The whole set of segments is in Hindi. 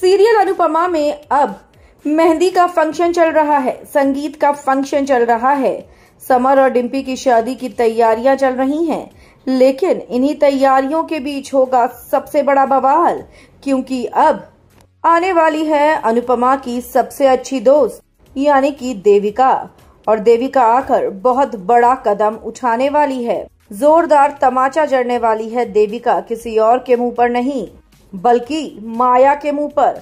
सीरियल अनुपमा में अब मेहंदी का फंक्शन चल रहा है संगीत का फंक्शन चल रहा है समर और डिम्पी की शादी की तैयारियां चल रही हैं लेकिन इन्हीं तैयारियों के बीच होगा सबसे बड़ा बवाल क्योंकि अब आने वाली है अनुपमा की सबसे अच्छी दोस्त यानी कि देविका और देविका आकर बहुत बड़ा कदम उठाने वाली है जोरदार तमाचा जड़ने वाली है देविका किसी और के मुंह पर नहीं बल्कि माया के मुंह पर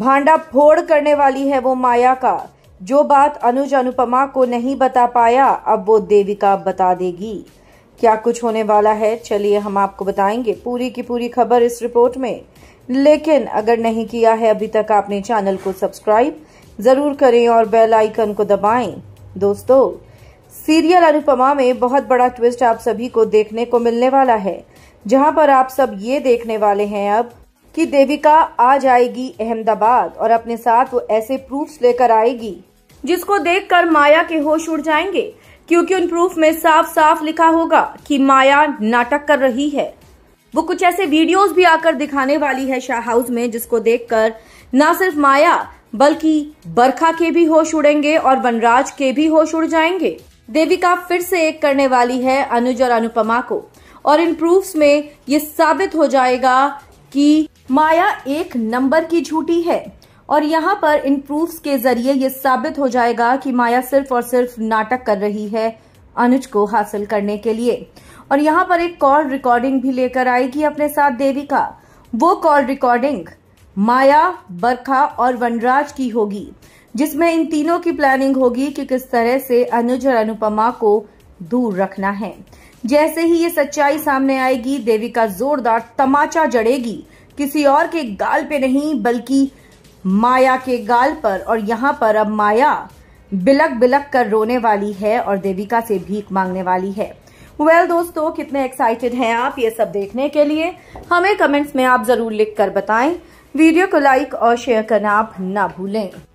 भांडा फोड़ करने वाली है वो माया का जो बात अनुज अनुपमा को नहीं बता पाया अब वो देविका बता देगी क्या कुछ होने वाला है चलिए हम आपको बताएंगे पूरी की पूरी खबर इस रिपोर्ट में लेकिन अगर नहीं किया है अभी तक आपने चैनल को सब्सक्राइब जरूर करें और बेल आइकन को दबाएं दोस्तों सीरियल अनुपमा में बहुत बड़ा ट्विस्ट आप सभी को देखने को मिलने वाला है जहां पर आप सब ये देखने वाले हैं अब कि देविका आ जाएगी अहमदाबाद और अपने साथ वो ऐसे प्रूफ्स लेकर आएगी जिसको देखकर माया के होश उड़ जाएंगे क्योंकि उन प्रूफ में साफ साफ लिखा होगा कि माया नाटक कर रही है वो कुछ ऐसे वीडियोस भी आकर दिखाने वाली है शाह हाउस में जिसको देखकर ना सिर्फ माया बल्कि बरखा के भी होश उड़ेंगे और वनराज के भी होश उड़ जाएंगे देविका फिर से एक करने वाली है अनुज और अनुपमा को और इन प्रूफ्स में ये साबित हो जाएगा कि माया एक नंबर की झूठी है और यहाँ पर इन प्रूफ्स के जरिए ये साबित हो जाएगा कि माया सिर्फ और सिर्फ नाटक कर रही है अनुज को हासिल करने के लिए और यहाँ पर एक कॉल रिकॉर्डिंग भी लेकर आएगी अपने साथ देविका वो कॉल रिकॉर्डिंग माया बरखा और वनराज की होगी जिसमें इन तीनों की प्लानिंग होगी कि किस तरह से अनुज और अनुपमा को दूर रखना है जैसे ही ये सच्चाई सामने आएगी देवी का जोरदार तमाचा जड़ेगी किसी और के गाल पे नहीं बल्कि माया के गाल पर और यहाँ पर अब माया बिलक बिलक कर रोने वाली है और देविका से भीख मांगने वाली है वेल well, दोस्तों कितने एक्साइटेड हैं आप ये सब देखने के लिए हमें कमेंट्स में आप जरूर लिख कर बताएं वीडियो को लाइक और शेयर करना आप ना भूलें